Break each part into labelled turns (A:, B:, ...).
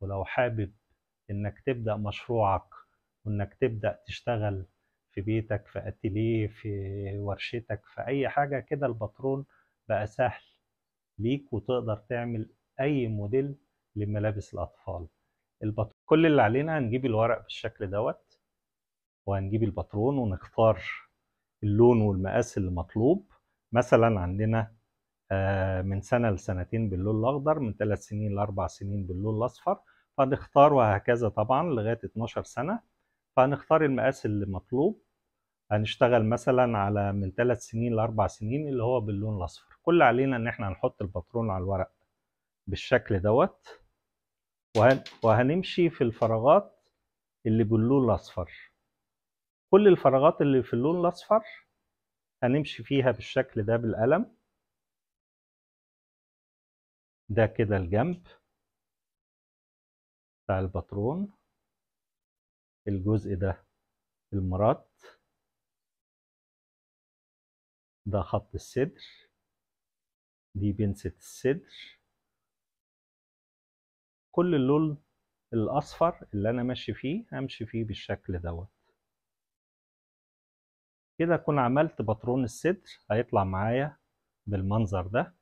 A: ولو حابب انك تبدا مشروعك وانك تبدا تشتغل في بيتك في اتيليه في ورشتك في اي حاجه كده الباترون بقى سهل ليك وتقدر تعمل اي موديل لملابس الاطفال البط... كل اللي علينا هنجيب الورق بالشكل دوت وهنجيب الباترون ونختار اللون والمقاس اللي مطلوب مثلا عندنا آه، من سنة لسنتين باللون الأخضر من ثلاث سنين لأربع سنين باللون الأصفر فنختار وهكذا طبعا لغاية 12 سنة فهنختار المقاس اللي مطلوب هنشتغل مثلا على من ثلاث سنين لأربع سنين اللي هو باللون الأصفر كل علينا إن احنا هنحط الباترون على الورق بالشكل دوت وهن... وهنمشي في الفراغات اللي باللون الأصفر كل
B: الفراغات اللي في اللون الأصفر هنمشي فيها بالشكل ده بالقلم ده كده الجنب بتاع الباترون الجزء ده المرات ده خط الصدر دي بنسة الصدر كل اللون
A: الأصفر اللي أنا ماشي فيه همشي فيه بالشكل دوت كده أكون عملت باترون الصدر هيطلع معايا بالمنظر
B: ده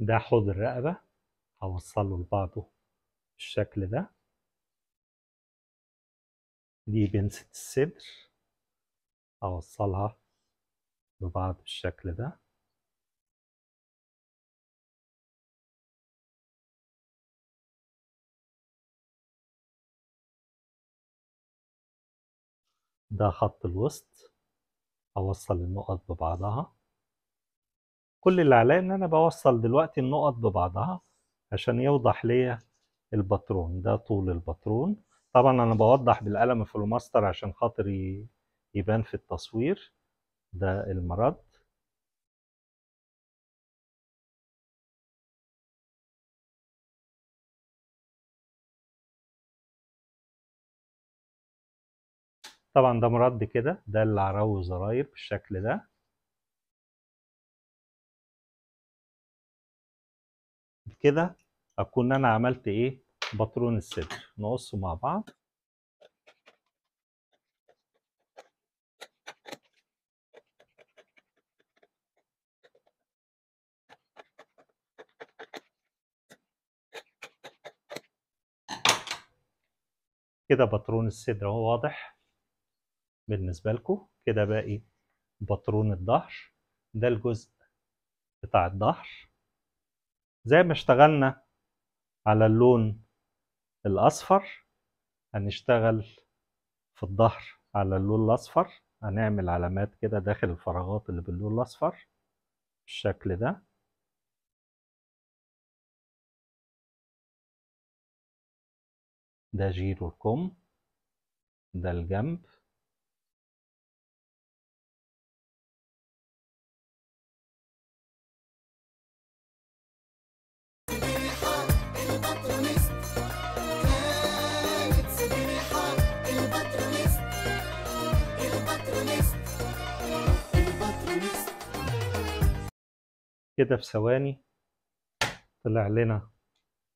B: ده حوض الرقبة هوصله لبعضه بالشكل ده دي بنسة الصدر هوصلها ببعض بالشكل ده ده خط الوسط هوصل النقط ببعضها
A: كل اللي عليا ان انا بوصل دلوقتي النقط ببعضها عشان يوضح ليا الباترون ده طول الباترون طبعا انا بوضح بالقلم في الماستر عشان خاطر
B: يبان في التصوير ده المرض طبعا ده مرد كده ده اللي عروه زراير بالشكل ده كده اكون انا عملت ايه بطرون الصدر نقصه مع بعض
A: كده بطرون الصدر اهو واضح بالنسبة لكم كده باقي إيه؟ بطرون الظهر ده الجزء بتاع الظهر زي ما اشتغلنا على اللون الأصفر هنشتغل في الظهر على اللون
B: الأصفر هنعمل علامات كده داخل الفراغات اللي باللون الأصفر بالشكل ده ده جيرو الكم ده الجنب كده في ثواني طلع لنا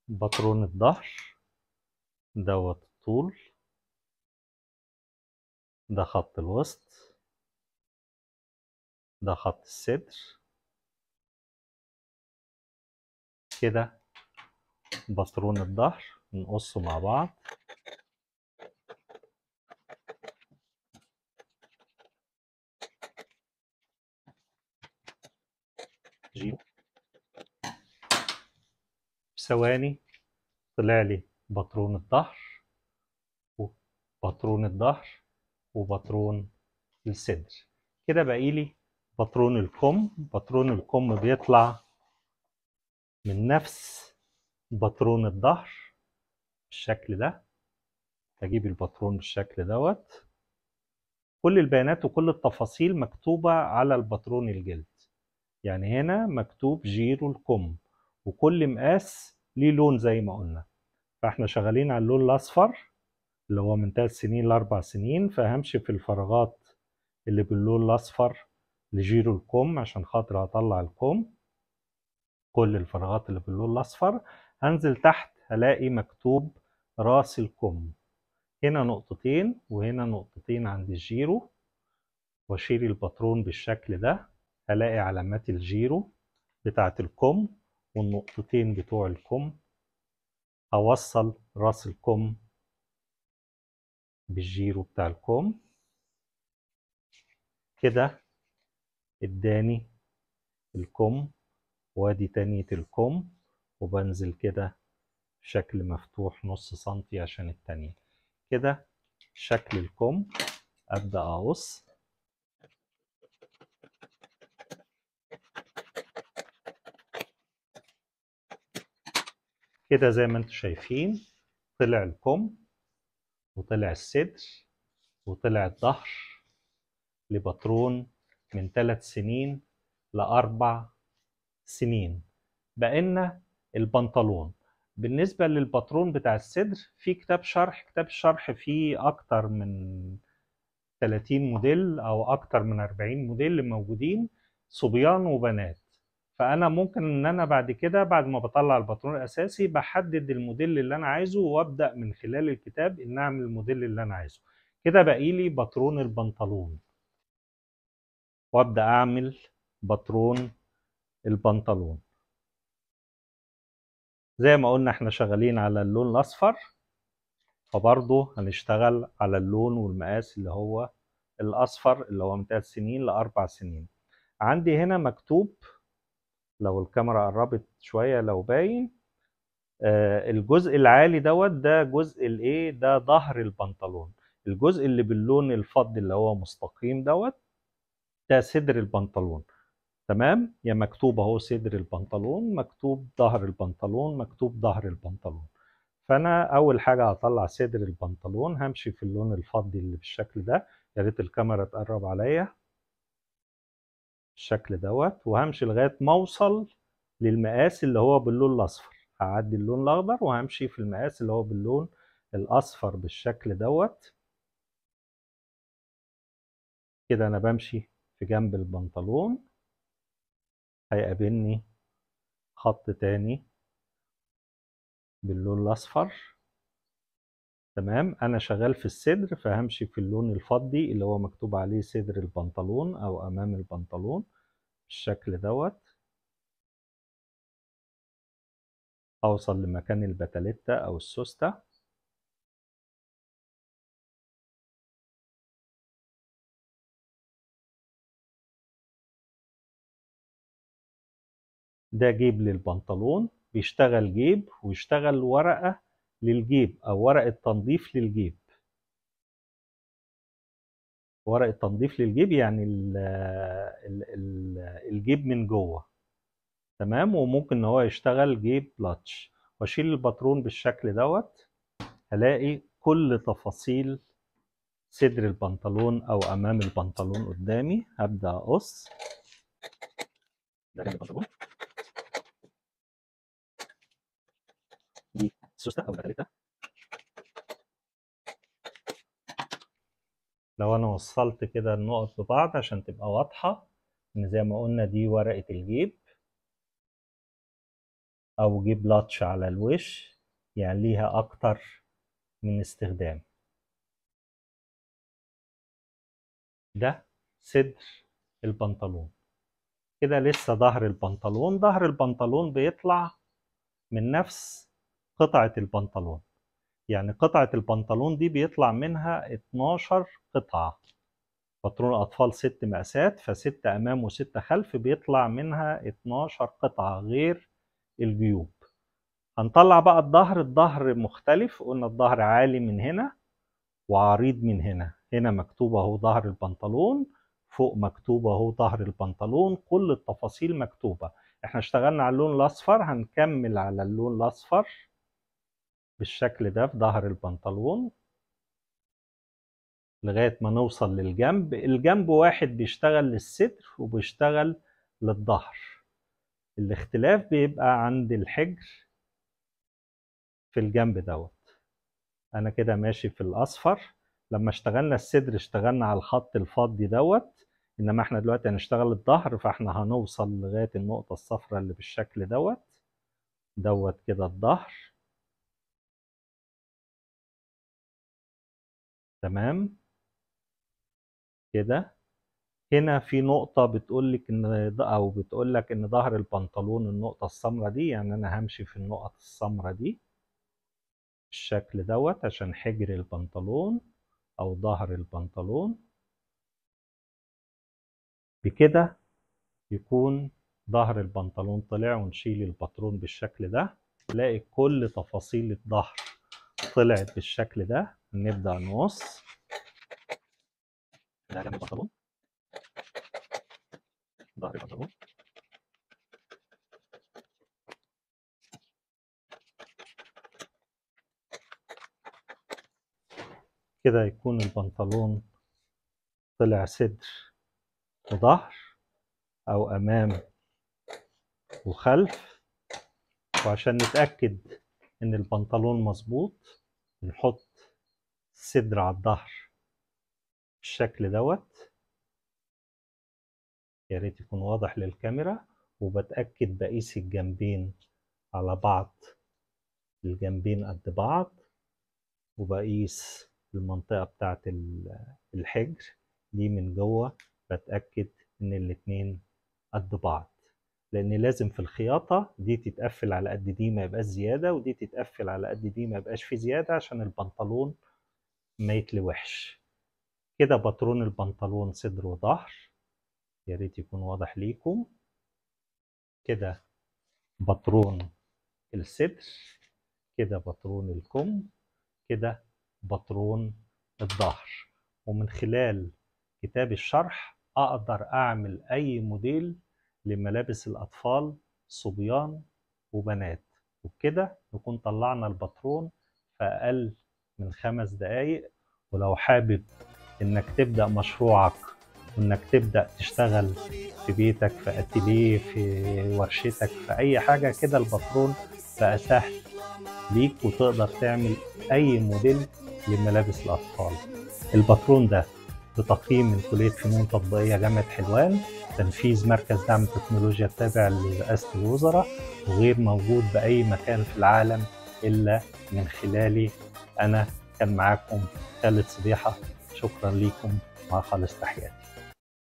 B: باترون الظهر دوت الطول ده خط الوسط ده خط الصدر كده باترون الظهر نقصه مع بعض
A: ثواني طلع لي بطرون الظهر وبطرون الظهر وبطرون الصدر كده باقي لي بطرون الكم بطرون الكم بيطلع من نفس بطرون الظهر بالشكل ده هجيب البطرون بالشكل دوت كل البيانات وكل التفاصيل مكتوبة على البطرون الجلد يعني هنا مكتوب جيرو الكم وكل مقاس ليه لون زي ما قلنا فاحنا شغالين على اللون الاصفر اللي هو من ثلاث سنين لاربع سنين فهمشي في الفراغات اللي باللون الاصفر لجيرو الكم عشان خاطر هطلع الكم كل الفراغات اللي باللون الاصفر هنزل تحت هلاقي مكتوب راس الكم هنا نقطتين وهنا نقطتين عند الجيرو واشيل الباترون بالشكل ده هلاقي علامات الجيرو بتاعت الكم والنقطتين بتوع الكم اوصل راس الكم بالجيرو بتاع الكم كده اداني الكم وادي تانية الكم وبنزل كده شكل مفتوح نص سنتي عشان التانية كده شكل الكم ابدا اقص كده زي ما انتم شايفين طلع الكم وطلع الصدر وطلع الظهر لبطرون من ثلاث سنين لأربع سنين بقينا البنطلون بالنسبة للبطرون بتاع الصدر في كتاب شرح كتاب الشرح فيه أكتر من 30 موديل أو أكتر من 40 موديل موجودين صبيان وبنات فانا ممكن ان انا بعد كده بعد ما بطلع الباترون الاساسي بحدد الموديل اللي انا عايزه وابدا من خلال الكتاب ان اعمل الموديل اللي انا عايزه كده باقي لي باترون البنطلون وابدا اعمل باترون البنطلون زي ما قلنا احنا شغالين على اللون الاصفر فبرضه هنشتغل على اللون والمقاس اللي هو الاصفر اللي هو من 3 سنين لاربع سنين عندي هنا مكتوب لو الكاميرا قربت شويه لو باين آه الجزء العالي دوت ده جزء الايه ده ظهر البنطلون الجزء اللي باللون الفضي اللي هو مستقيم دوت ده صدر البنطلون تمام يا مكتوب اهو صدر البنطلون مكتوب ظهر البنطلون مكتوب ظهر البنطلون فانا اول حاجه هطلع صدر البنطلون همشي في اللون الفضي اللي بالشكل ده يا ريت الكاميرا تقرب عليا الشكل دوت وهمشي لغايه ما اوصل للمقاس اللي هو باللون الاصفر هعدي اللون الاخضر وهمشي في المقاس اللي هو باللون الاصفر بالشكل دوت كده انا بمشي في جنب البنطلون هيقابلني خط تاني باللون الاصفر تمام انا شغال في الصدر فهمشي في اللون الفضي اللي هو مكتوب عليه صدر البنطلون او امام البنطلون بالشكل دوت
B: اوصل لمكان البتاليتا او السوسته ده جيب للبنطلون بيشتغل جيب ويشتغل ورقه
A: للجيب أو ورقة تنظيف للجيب ورقة تنظيف للجيب يعني ال ال الـ الجيب من جوه تمام وممكن ان هو يشتغل جيب لاتش واشيل الباترون بالشكل دوت هلاقي كل تفاصيل صدر البنطلون او امام البنطلون قدامي هبدا اقص ده البنطلون
B: سوسته او بتاليتا
A: لو انا وصلت كده النقط ببعض عشان تبقى واضحة ان زي ما قلنا دي ورقة الجيب
B: او جيب لاتش على الوش يعني ليها اكتر من استخدام ده صدر البنطلون كده لسه ظهر
A: البنطلون ظهر البنطلون بيطلع من نفس قطعة البنطلون يعني قطعة البنطلون دي بيطلع منها 12 قطعة بنطلون الأطفال ست مقاسات فست أمام وست خلف بيطلع منها 12 قطعة غير الجيوب هنطلع بقى الظهر الظهر مختلف قلنا الظهر عالي من هنا وعريض من هنا هنا مكتوب اهو ظهر البنطلون فوق مكتوب اهو ظهر البنطلون كل التفاصيل مكتوبة احنا اشتغلنا على اللون الاصفر هنكمل على اللون الاصفر بالشكل ده في ظهر البنطلون لغاية ما نوصل للجنب الجنب واحد بيشتغل للصدر وبيشتغل للظهر الاختلاف بيبقى عند الحجر في الجنب دوت انا كده ماشي في الاصفر لما اشتغلنا الصدر اشتغلنا على الخط الفضي دوت انما احنا دلوقتي هنشتغل الظهر فاحنا هنوصل لغايه النقطه
B: الصفراء اللي بالشكل دوت دوت كده الظهر تمام كده هنا في نقطة بتقول لك ان او بتقول لك ان ظهر
A: البنطلون النقطة السمراء دي يعني انا همشي في النقط السمراء دي بالشكل دوت عشان حجر البنطلون او ظهر البنطلون بكده يكون ظهر البنطلون طلع ونشيل الباترون بالشكل ده تلاقي كل تفاصيل الظهر طلعت بالشكل ده نبدأ نص
B: ده اللي ظهر بطلبه
A: كده يكون البنطلون طلع صدر وظهر أو أمام وخلف وعشان نتأكد إن البنطلون مظبوط نحط صدر على الظهر بالشكل دوت يا ريت يكون واضح للكاميرا وبتأكد بقيس الجنبين على بعض الجنبين قد بعض وبقيس المنطقة بتاعة الحجر دي من جوه بتأكد إن الاتنين قد بعض لأن لازم في الخياطة دي تتقفل على قد دي ما يبقاش زيادة ودي تتقفل على قد دي ما يبقاش في زيادة عشان البنطلون ما يتلوحش كده بطرون البنطلون صدر وظهر يا ريت يكون واضح ليكم كده بطرون الصدر كده بطرون الكم كده بطرون الظهر ومن خلال كتاب الشرح أقدر أعمل أي موديل لملابس الأطفال صبيان وبنات وبكده نكون طلعنا البطرون في أقل من خمس دقايق ولو حابب انك تبدا مشروعك وانك تبدا تشتغل في بيتك في اتيليه في ورشتك في اي حاجه كده الباترون بقى سهل ليك وتقدر تعمل اي موديل لملابس الاطفال الباترون ده بتقييم من كليه فنون تطبيقيه جامعه حلوان تنفيذ مركز دعم تكنولوجيا التابع لرئاسه الوزراء وغير موجود باي مكان في العالم الا من
B: خلاله انا كان معاكم خالد صبيحه شكرا ليكم مع خالص تحياتي